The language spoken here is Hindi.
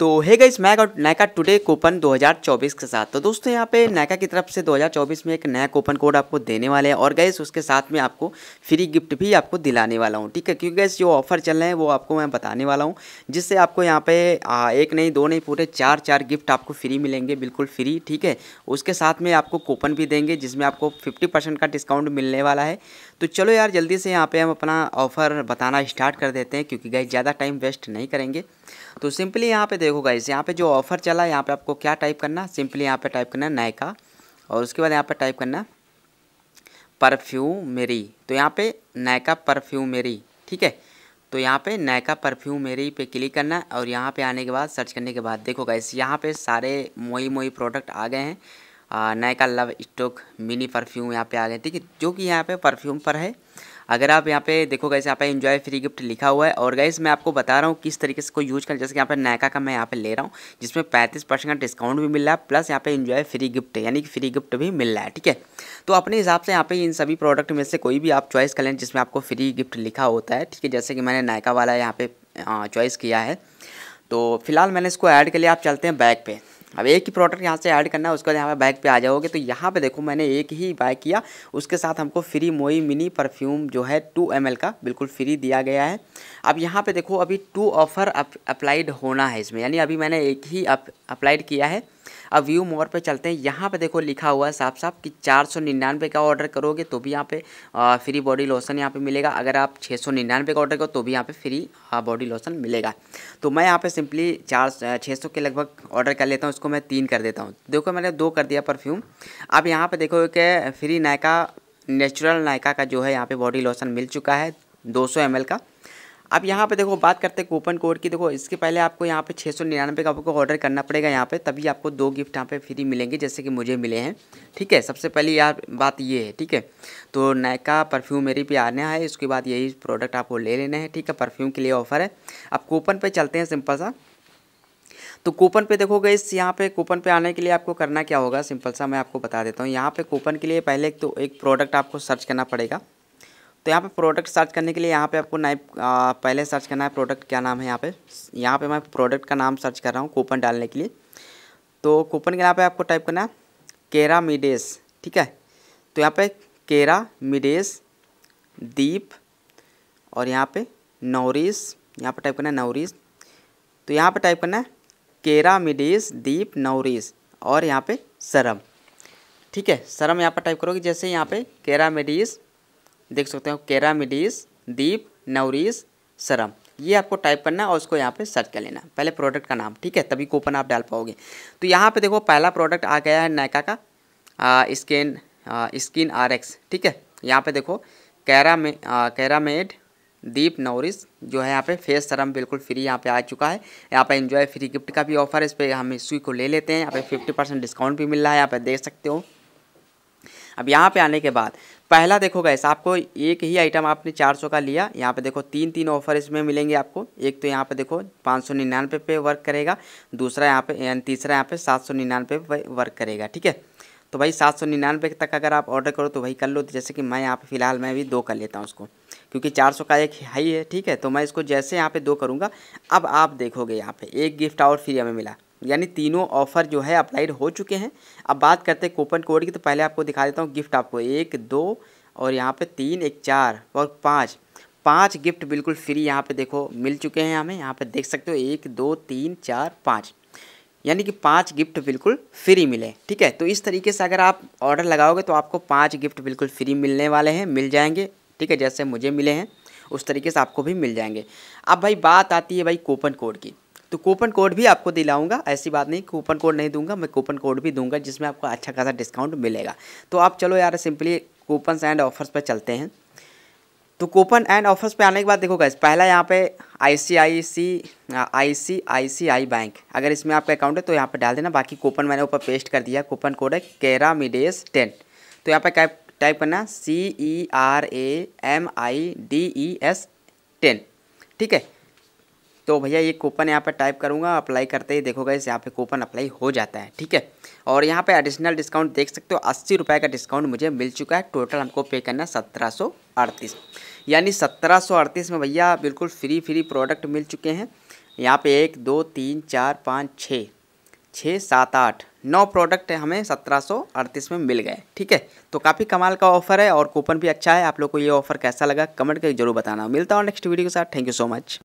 तो हे गाइस मैक और नायका टुडे कूपन 2024 के साथ तो दोस्तों यहाँ पे नायका की तरफ से 2024 में एक नया कूपन कोड आपको देने वाले हैं और गैस उसके साथ में आपको फ्री गिफ्ट भी आपको दिलाने वाला हूँ ठीक है क्योंकि गैस जो ऑफर चल रहे हैं वो आपको मैं बताने वाला हूँ जिससे आपको यहाँ पे आ, एक नहीं दो नहीं पूरे चार चार गिफ्ट आपको फ्री मिलेंगे बिल्कुल फ्री ठीक है उसके साथ में आपको कूपन भी देंगे जिसमें आपको फिफ्टी का डिस्काउंट मिलने वाला है तो चलो यार जल्दी से यहाँ पर हम अपना ऑफ़र बताना स्टार्ट कर देते हैं क्योंकि गैस ज़्यादा टाइम वेस्ट नहीं करेंगे तो सिंपली यहाँ पे देखो गाइस यहाँ पे जो ऑफर चला यहाँ पे आपको क्या टाइप करना सिंपली यहाँ पे टाइप करना नायका और उसके बाद यहाँ पे टाइप करना परफ्यूमेरी तो यहाँ पे नायका परफ्यूमेरी ठीक है तो यहाँ पे नायका परफ्यूम मेरी पे क्लिक करना और यहाँ पे आने के बाद सर्च करने के बाद देखो गाइस यहाँ पे सारे मोई मोई प्रोडक्ट आ गए हैं Nykaa love struck mini perfume यहाँ पे आ गए ठीक है जो कि यहाँ पे परफ्यूम पर है अगर आप यहाँ पे देखो गैस यहाँ पे इन्जॉय फ्री गिफ्ट लिखा हुआ है और गैस मैं आपको बता रहा हूँ किस तरीके से को यूज कर जैसे यहाँ पे नायका का मैं यहाँ पे ले रहा हूँ जिसमें पैंतीस परसेंट का डिस्काउंट भी मिल रहा है प्लस यहाँ पे इन्जॉय फ्री गिफ्ट यानी कि फ्री गिफ्ट भी मिल रहा है ठीक है तो अपने हिसाब से यहाँ पे इन सभी प्रोडक्ट में से कोई भी आप चॉइस कर लें जिसमें आपको फ्री गिफ्ट लिखा होता है ठीक है जैसे कि मैंने नायका वाला यहाँ पे चॉइस किया है तो फिलहाल मैंने इसको ऐड कर लिया आप चलते हैं बैग पे अब एक ही प्रोडक्ट यहाँ से ऐड करना है उसके बाद यहाँ पे बाइक पे आ जाओगे तो यहाँ पे देखो मैंने एक ही बाय किया उसके साथ हमको फ्री मोई मिनी परफ्यूम जो है टू एम का बिल्कुल फ्री दिया गया है अब यहाँ पे देखो अभी टू ऑफर अप, अप्लाइड होना है इसमें यानी अभी मैंने एक ही अप, अप्लाइड किया है अब व्यू मोर पे चलते हैं यहाँ पे देखो लिखा हुआ है साफ साफ कि चार सौ निन्यानवे का ऑर्डर करोगे तो भी यहाँ पे फ्री बॉडी लोशन यहाँ पे मिलेगा अगर आप छः सौ निन्यानवे का ऑर्डर करो तो भी यहाँ पे फ्री बॉडी लोशन मिलेगा तो मैं यहाँ पे सिंपली चार छः सौ के लगभग ऑर्डर कर लेता हूँ उसको मैं तीन कर देता हूँ देखो मैंने दो कर दिया परफ्यूम अब यहाँ पर देखो कि फ्री नायका नेचुरल नायका का जो है यहाँ पर बॉडी लोशन मिल चुका है दो सौ का अब यहाँ पे देखो बात करते हैं कूपन कोड की देखो इसके पहले आपको यहाँ पे छः सौ निन्यानवे का आपको ऑर्डर करना पड़ेगा यहाँ पे तभी आपको दो गिफ्ट यहाँ पे फ्री मिलेंगे जैसे कि मुझे मिले हैं ठीक है सबसे पहले यार बात ये है ठीक है तो नायका परफ्यूम मेरी पे आना है इसके बाद यही प्रोडक्ट आपको ले लेने हैं ठीक है परफ्यूम के लिए ऑफर है अब कूपन पर चलते हैं सिंपल सा तो कूपन पे देखोगे इस यहाँ पे कूपन पे आने के लिए आपको करना क्या होगा सिंपल सा मैं आपको बता देता हूँ यहाँ पे कूपन के लिए पहले तो एक प्रोडक्ट आपको सर्च करना पड़ेगा तो यहाँ पे प्रोडक्ट सर्च करने के लिए यहाँ पे आपको नाइप पहले सर्च करना है प्रोडक्ट क्या नाम है यहाँ पे यहाँ पे मैं प्रोडक्ट का नाम सर्च कर रहा हूँ कूपन डालने के लिए तो कूपन के यहाँ पे आपको टाइप करना है केरा मिडेस ठीक है तो यहाँ पे केरा मिडेस दीप और यहाँ पे नौरीस यहाँ पे टाइप करना है नौरीस तो यहाँ पर टाइप करना है केरा मिडीस दीप नौरीस और यहाँ पर सरम ठीक है सरम यहाँ पर टाइप करोगे जैसे यहाँ पर केरा मिडीस देख सकते हो केरामिडीज दीप नवरीस सरम ये आपको टाइप करना और उसको यहाँ पे सर्च कर लेना पहले प्रोडक्ट का नाम ठीक है तभी कूपन आप डाल पाओगे तो यहाँ पे देखो पहला प्रोडक्ट आ गया है नायका का स्किन स्किन आर एक्स ठीक है यहाँ पे देखो कैरा में कैरामेड दीप नोरिस जो है यहाँ पे फेस सरम बिल्कुल फ्री यहाँ पे आ चुका है यहाँ पे इन्जॉय फ्री गिफ्ट का भी ऑफर है इस पर हम इस को ले लेते हैं यहाँ पे फिफ्टी परसेंट डिस्काउंट भी मिल रहा है यहाँ पे देख सकते हो अब यहाँ पे आने के बाद पहला देखो गैस आपको एक ही आइटम आपने 400 का लिया यहाँ पे देखो तीन तीन ऑफर इसमें मिलेंगे आपको एक तो यहाँ पे देखो पाँच सौ निन्यानवे पे वर्क करेगा दूसरा यहाँ पे तीसरा यहाँ पे सात सौ निन्यानवे पे वर्क करेगा ठीक है तो भाई सात सौ निन्यानवे तक अगर आप ऑर्डर करो तो वही कर लो जैसे कि मैं यहाँ पे फ़िलहाल मैं भी दो कर लेता हूँ उसको क्योंकि चार सौ का एक हाई है ठीक है तो मैं इसको जैसे यहाँ पे दो करूँगा अब आप देखोगे यहाँ पे एक गिफ्ट और फ्री हमें मिला यानी तीनों ऑफर जो है अप्लाइड हो चुके हैं अब बात करते हैं कूपन कोड की तो पहले आपको दिखा देता हूँ गिफ्ट आपको एक दो और यहाँ पे तीन एक चार और पाँच पाँच गिफ्ट बिल्कुल फ्री यहाँ पे देखो मिल चुके हैं हमें यहाँ पे देख सकते हो एक दो तीन चार पाँच यानी कि पाँच गिफ्ट बिल्कुल फ्री मिले ठीक है तो इस तरीके से अगर आप ऑर्डर लगाओगे तो आपको पाँच गिफ्ट बिल्कुल फ्री मिलने वाले हैं मिल जाएंगे ठीक है जैसे मुझे मिले हैं उस तरीके से आपको भी मिल जाएंगे अब भाई बात आती है भाई कूपन कोड की तो कूपन कोड भी आपको दिलाऊंगा ऐसी बात नहीं कूपन कोड नहीं दूंगा मैं कूपन कोड भी दूंगा जिसमें आपको अच्छा खासा डिस्काउंट मिलेगा तो आप चलो यार सिंपली कूपन्स एंड ऑफर्स पर चलते हैं तो कूपन एंड ऑफर्स पे आने के बाद देखो गैस पहला यहाँ पे आई सी आई सी आई सी आई सी आई बैंक अगर इसमें आपका अकाउंट है तो यहाँ पे डाल देना बाकी कूपन मैंने ऊपर पेस्ट कर दिया कूपन कोड है मिडेस टेन तो यहाँ पे टाइप करना C E R A M I D E S ten ठीक है तो भैया ये कूपन यहाँ पर टाइप करूँगा अप्लाई करते ही देखोगे इस यहाँ पर कूपन अप्लाई हो जाता है ठीक है और यहाँ पे एडिशनल डिस्काउंट देख सकते हो अस्सी रुपये का डिस्काउंट मुझे मिल चुका है टोटल हमको पे करना सत्रह सौ अड़तीस यानी सत्रह सौ अड़तीस में भैया बिल्कुल फ्री फ्री प्रोडक्ट मिल चुके हैं यहाँ पे एक दो तीन चार पाँच छः छः सात आठ नौ प्रोडक्ट हमें सत्रह सौ अड़तीस में मिल गए ठीक है तो काफ़ी कमाल का ऑफर है और कूपन भी अच्छा है आप लोग को ये ऑफर कैसा लगा कमेंट करके जरूर बताना मिलता हूँ नेक्स्ट वीडियो के साथ थैंक यू सो मच